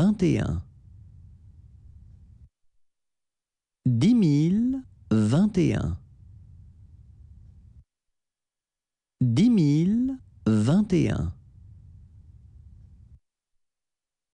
21 10 021 10 021